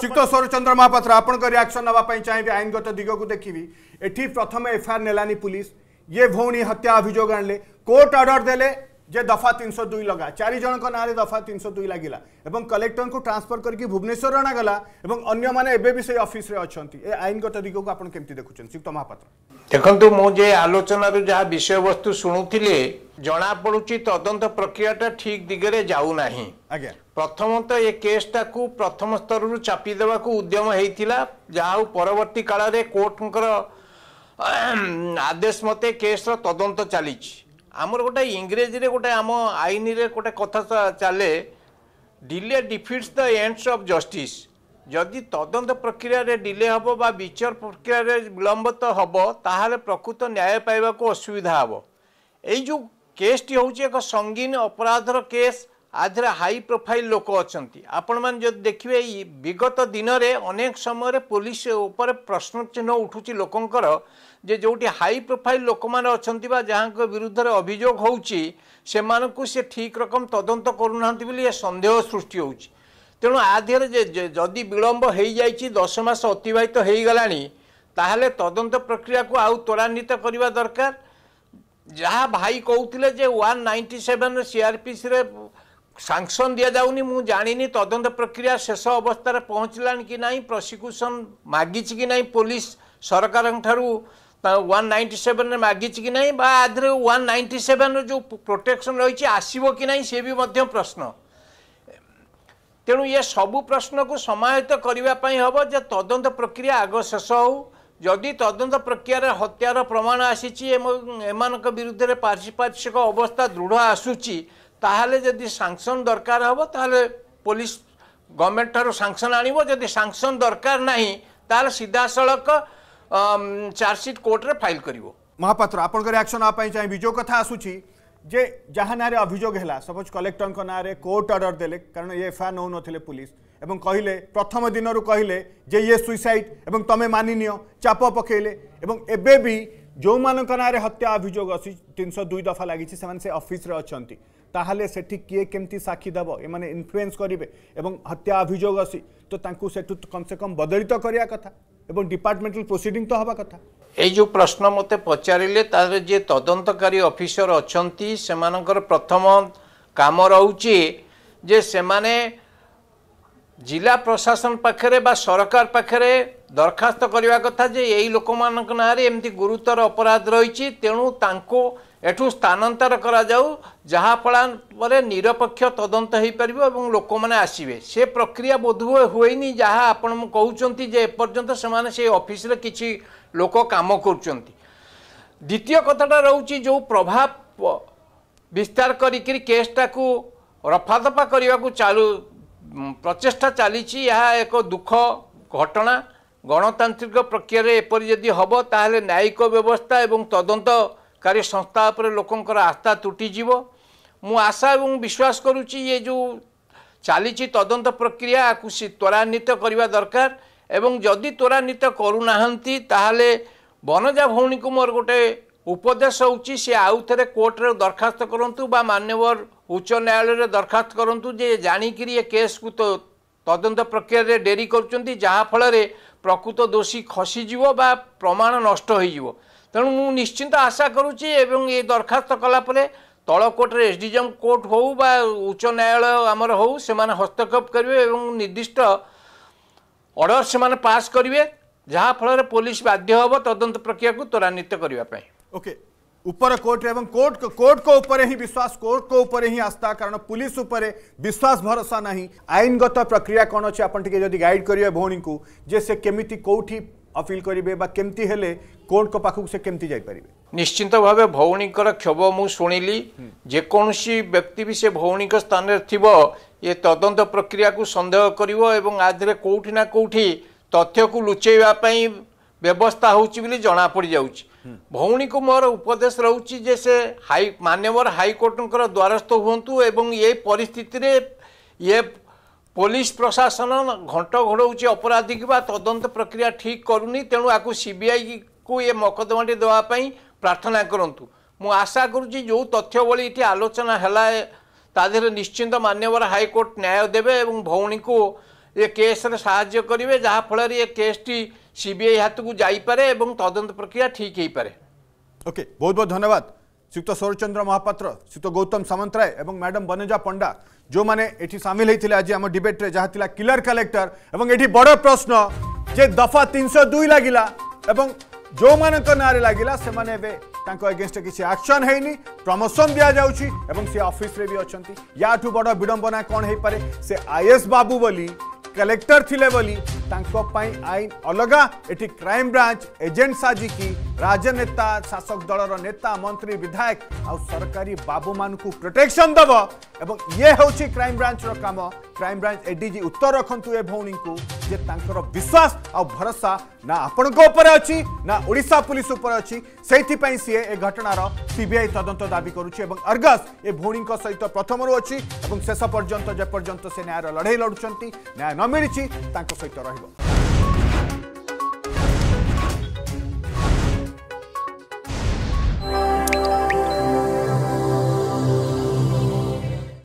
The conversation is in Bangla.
चित्तस्वर चंद्रमा पत्र आपण रियाक्शन नापी चाहिए आईनगत दिगक देखी एटी प्रथम एफआईआर नेलानी पुलिस ये भौणी हत्या अभियोग आणले कोर्ट अर्डर देले जे दफा तीन सौ दुई लगा चारिज ना दफा तीन सौ दुई लगे और कलेक्टर को ट्रांसफर करके भुवनेश्वर अणागला अगर एवं से अफिस अच्छा आईनगत दिग को आप देखुं युक्त महापात्र देखो मुझे आलोचन जहाँ विषय वस्तु शुणुले জনাপড়ুছি তদন্ত প্রক্রিয়াটা ঠিক দিগরে যাও না প্রথমত এ কেসটাকু প্রথম স্তরু চাপি দেওয়া উদ্যম হয়েছিল যা হোক পরবর্তী কালরে কোর্টঙ্কর আদেশ মতে কেসর তদন্ত চালিছি আমার গোটে ইংরেজিরে গোটে আম আইনরে গোটে কথা চালে delay defeats the ends of justice ଯଦି ତଦନ୍ତ ପ୍ରକ୍ରିୟାରେ ଡିଲେ ହେବ ବା ବିଚାର ପ୍ରକ୍ରିୟାରେ ବିଳମ୍ବିତ ହେବ ତାହେଲେ ପ୍ରକୃତ ନ୍ୟାୟ ପାଇବାକୁ ଅସୁବିଧା ହେବ ଏଇ ଯେଉଁ কেসটি হচ্ছে এক সঙ্গীন অপরাধর কেস আধিরে হাই প্রোফাইল লোক অনেক আপনার যদি দেখবে বিগত দিনরে অনেক সময় পুলিশ উপরে প্রশ্ন চিহ্ন উঠুছি লোকঙ্কর যে যেটি হাই প্রোফাইল লোক মানে অনেক বা যাঙ্ক বিধে অভিযোগ হচ্ছে সে সে ঠিক রকম তদন্ত করু না বলে এ সন্দেহ সৃষ্টি হচ্ছে তেমন আধিরে যদি বিলম্ব হয়ে যাই দশ মাস অতিবাহিত হয়ে গলা তাহলে তদন্ত প্রক্রিয়া আউ ত্বরান্বিত করা দরকার ଯାହା ଭାଇ କହୁଥିଲେ ଯେ ୱାନ୍ ନାଇଣ୍ଟି ସେଭେନ୍ ସିଆର୍ପିସିରେ ସାଙ୍କସନ୍ ଦିଆଯାଉନି ମୁଁ ଜାଣିନି ତଦନ୍ତ ପ୍ରକ୍ରିୟା ଶେଷ ଅବସ୍ଥାରେ ପହଞ୍ଚିଲାଣି କି ନାହିଁ ପ୍ରସିକ୍ୟୁସନ୍ ମାଗିଛି କି ନାହିଁ ପୋଲିସ ସରକାରଙ୍କଠାରୁ ୱାନ୍ ନାଇଣ୍ଟି ସେଭେନରେ ମାଗିଛି କି ନାହିଁ ବା ଆଧିରେ ୱାନ୍ ନାଇଣ୍ଟି ସେଭେନର ଯେଉଁ ପ୍ରୋଟେକ୍ସନ୍ ରହିଛି ଆସିବ କି ନାହିଁ ସେ ବି ମଧ୍ୟ ପ୍ରଶ୍ନ ତେଣୁ ଏ ସବୁ ପ୍ରଶ୍ନକୁ ସମାହିତ କରିବା ପାଇଁ ହେବ ଯେ ତଦନ୍ତ ପ୍ରକ୍ରିୟା ଆଗ ଶେଷ ହେଉ ଯଦି ତଦନ୍ତ ପ୍ରକ୍ରିୟାରେ ହତ୍ୟାର ପ୍ରମାଣ ଆସିଛି ଏବଂ ଏମାନଙ୍କ ବିରୁଦ୍ଧରେ ପାରିପାର୍ଶ୍ୱିକ ଅବସ୍ଥା ଦୃଢ଼ ଆସୁଛି ତାହେଲେ ଯଦି ସାଙ୍କସନ୍ ଦରକାର ହେବ ତାହେଲେ ପୋଲିସ ଗଭର୍ଣ୍ଣମେଣ୍ଟ ଠାରୁ ସାଙ୍କସନ୍ ଆଣିବ ଯଦି ସାଙ୍କସନ୍ ଦରକାର ନାହିଁ ତାହେଲେ ସିଧାସଳଖ ଚାର୍ଜସିଟ୍ କୋର୍ଟରେ ଫାଇଲ୍ କରିବ ମହାପାତ୍ର ଆପଣଙ୍କ ରିଆକ୍ସନ୍ ଆ ପାଇଁ ଚାହିଁବି ଯେଉଁ କଥା ଆସୁଛି ଯେ ଯାହା ନାଁରେ ଅଭିଯୋଗ ହେଲା ସପୋଜ୍ କଲେକ୍ଟରଙ୍କ ନାଁରେ କୋର୍ଟ ଅର୍ଡ଼ର ଦେଲେ କାରଣ ଏ ଏଫ୍ଆଇଆର୍ ନେଉନଥିଲେ ପୁଲିସ୍ এবং কহিলে প্রথম দিনর কহিলে যে ইয়ে সুইসাইড এবং তুমি মানি নিও চাপ পকাইলে এবং এবে বি ଯେଉଁମାନଙ୍କ ନାଁରେ ହତ୍ୟା ଅଭିଯୋଗ ଅଛି ତିନିଶହ ଦୁଇ ଦଫା ଲାଗିଛି ସେମାନେ ସେ ଅଫିସରେ ଅଛନ୍ତି ତାହେଲେ ସେଠି କିଏ କେମିତି ସାକ୍ଷୀ ଦେବ ଏମାନେ ଇନଫ୍ଲୁଏନ୍ସ କରିବେ ଏବଂ ହତ୍ୟା ଅଭିଯୋଗ ଅଛି ତ ତାଙ୍କୁ ସେଠୁ କମ୍ ସେ କମ୍ ବଦଳିତ କରିବା କଥା ଏବଂ ଡିପାର୍ଟମେଣ୍ଟାଲ ପ୍ରୋସିଡିଂ ତ ହେବା କଥା ଏଇ ଯେଉଁ ପ୍ରଶ୍ନ ମୋତେ ପଚାରିଲେ ତାହେଲେ ଯିଏ ତଦନ୍ତକାରୀ ଅଫିସର ଅଛନ୍ତି ସେମାନଙ୍କର ପ୍ରଥମ କାମ ରହୁଛି ଯେ ସେମାନେ ଜିଲ୍ଲା ପ୍ରଶାସନ ପାଖରେ ବା ସରକାର ପାଖରେ ଦରଖାସ୍ତ କରିବା କଥା ଯେ ଏଇ ଲୋକମାନଙ୍କ ନାଁରେ ଏମିତି ଗୁରୁତର ଅପରାଧ ରହିଛି ତେଣୁ ତାଙ୍କୁ ଏଠୁ ସ୍ଥାନାନ୍ତର କରାଯାଉ ଯାହାଫଳରେ ନିରପେକ୍ଷ ତଦନ୍ତ ହୋଇପାରିବ ଏବଂ ଲୋକମାନେ ଆସିବେ ସେ ପ୍ରକ୍ରିୟା ବୋଧହୁଏ ହୁଏନି ଯାହା ଆପଣ କହୁଛନ୍ତି ଯେ ଏପର୍ଯ୍ୟନ୍ତ ସେମାନେ ସେ ଅଫିସରେ କିଛି ଲୋକ କାମ କରୁଛନ୍ତି ଦ୍ୱିତୀୟ କଥାଟା ରହୁଛି ଯେଉଁ ପ୍ରଭାବ ବିସ୍ତାର କରିକିରି କେସ୍ଟାକୁ ରଫାଦଫା କରିବାକୁ ଚାଲୁ ପ୍ରଚେଷ୍ଟା ଚାଲିଛି ଏହା ଏକ ଦୁଃଖ ଘଟଣା ଗଣତାନ୍ତ୍ରିକ ପ୍ରକ୍ରିୟାରେ ଏପରି ଯଦି ହେବ ତାହେଲେ ନ୍ୟାୟିକ ବ୍ୟବସ୍ଥା ଏବଂ ତଦନ୍ତକାରୀ ସଂସ୍ଥା ଉପରେ ଲୋକଙ୍କର ଆସ୍ଥା ତୁଟିଯିବ ମୁଁ ଆଶା ଏବଂ ବିଶ୍ୱାସ କରୁଛି ଏ ଯେଉଁ ଚାଲିଛି ତଦନ୍ତ ପ୍ରକ୍ରିୟା ଆକୁ ତ୍ୱରାନ୍ୱିତ କରିବା ଦରକାର ଏବଂ ଯଦି ତ୍ୱରାନ୍ୱିତ କରୁନାହାନ୍ତି ତାହେଲେ ବନଜା ଭଉଣୀଙ୍କୁ ମୋର ଗୋଟେ ଉପଦେଶ ହେଉଛି ସେ ଆଉ ଥରେ କୋର୍ଟରେ ଦରଖାସ୍ତ କରନ୍ତୁ ବା ମାନ୍ୟବର উচ্চ ন্যায়ালয়ের দরখাস্ত করতু যে জাণিকি এ কেসু তদন্ত প্রক্রিয়ার ডেরি করছেন যা যাফলের প্রকৃত দোষী খসিযোগ বা প্রমাণ নষ্ট হয়ে যাব তেমন মু নিশ্চিন্ত আশা করুছি এবং এই দরখাস্ত কলাপরে তল কোর্টরে এসডিজেম কোর্ট হো বা উচ্চ ন্যায়ালয় আমার হোক সে হস্তক্ষেপ করবে এবং নির্দিষ্ট অর্ডর সে পাশ করবে যা যাফলের পুলিশ বাধ্য হব তদন্ত প্রক্রিয়া ত্বরান্বিত করা ওকে उपर कोर्ट एवं कोर्ट कोर्ट को ऊपर ही विश्वास कोर्ट को ऊपर ही आस्था कारण पुलिस उपर विश्वास भरोसा ना आईनगत प्रक्रिया कौन अच्छे आप गाइड करेंगे भौणी को जे से केमी कौटी अपिल करेंगे केमती हेले कोर्ट को पाखक से कमी जापरेंगे निश्चित भाव भौणी क्षोभ मुझी जेकोसी व्यक्ति भी से भौणी स्थान थी ये तदंत प्रक्रिया को सन्देह कर कौटिना कौटि तथ्य को लुचेवाई व्यवस्था होना पड़ जा ଭଉଣୀ କୁ ମୋର ଉପଦେଶ ରହୁଛି ଯେ ସେ ହାଇ ମାନ୍ୟବର ହାଇକୋର୍ଟଙ୍କର ଦ୍ୱାରସ୍ଥ ହୁଅନ୍ତୁ ଏବଂ ଏ ପରିସ୍ଥିତିରେ ଇଏ ପୋଲିସ ପ୍ରଶାସନ ଘଣ୍ଟ ଘୋଡ଼ଉଛି ଅପରାଧିକ ବା ତଦନ୍ତ ପ୍ରକ୍ରିୟା ଠିକ କରୁନି ତେଣୁ ଆକୁ ସିବିଆଇକୁ ଏ ମକଦ୍ଦମାଟି ଦେବା ପାଇଁ ପ୍ରାର୍ଥନା କରନ୍ତୁ ମୁଁ ଆଶା କରୁଛି ଯେଉଁ ତଥ୍ୟବଳୀ ଏଠି ଆଲୋଚନା ହେଲା ତା ଦେହରେ ନିଶ୍ଚିନ୍ତ ମାନ୍ୟବର ହାଇକୋର୍ଟ ନ୍ୟାୟ ଦେବେ ଏବଂ ଭଉଣୀକୁ ଏ କେସ୍ରେ ସାହାଯ୍ୟ କରିବେ ଯାହାଫଳରେ ଏ କେସ୍ଟି सीबीआई हाथ को जापे और तदंत प्रक्रिया ठीक हो पाए ओके बहुत बहुत धन्यवाद श्रीयुक्त सौरचंद्र महापात्र श्रीयुक्त गौतम सामंतराय और मैडम बनेजा पंडा जो मैंने ये सामिल होते हैं आज डिबेट डिबेट्रे जहाँ थी किलर कलेक्टर और ये बड़ प्रश्न जे दफा तीन सौ दुई लगला जो मान लगला से अगेन्स्ट किसी आक्शन होनी प्रमोशन दि जाऊँ से अफिस भी अच्छा या ठू विडंबना कौन हो पाए से आई एस बाबू बोली कलेक्टर थी बोली आईन अलग ये क्राइम ब्रांच एजेंट साजिकी राजनेता शासक दलर नेता मंत्री विधायक आ सरकारी बाबू मान को प्रोटेक्शन दब এবং ইয়ে হচ্ছে ক্রাইম ব্রাঞ্চর কাম ক্রাইম ব্রাঞ্চ এডিজি উত্তর রাখতু এ ভৌণী যে তাঁর বিশ্বাস আরসা না আপনার উপরে অছি না ওড়শা পুলিশ উপরে অছি সেইপাই সি এ ঘটনার সিবিআই তদন্ত দাবি করুছে এবং অর্গস এ ভৌণী সহ প্রথমর অছি এবং শেষ পর্যন্ত যেপর্যন্ত সে ন্যায়ের লড়াই লড়ুচ্ছেন ন্যায় ন মিছে তাঁর সহ রহব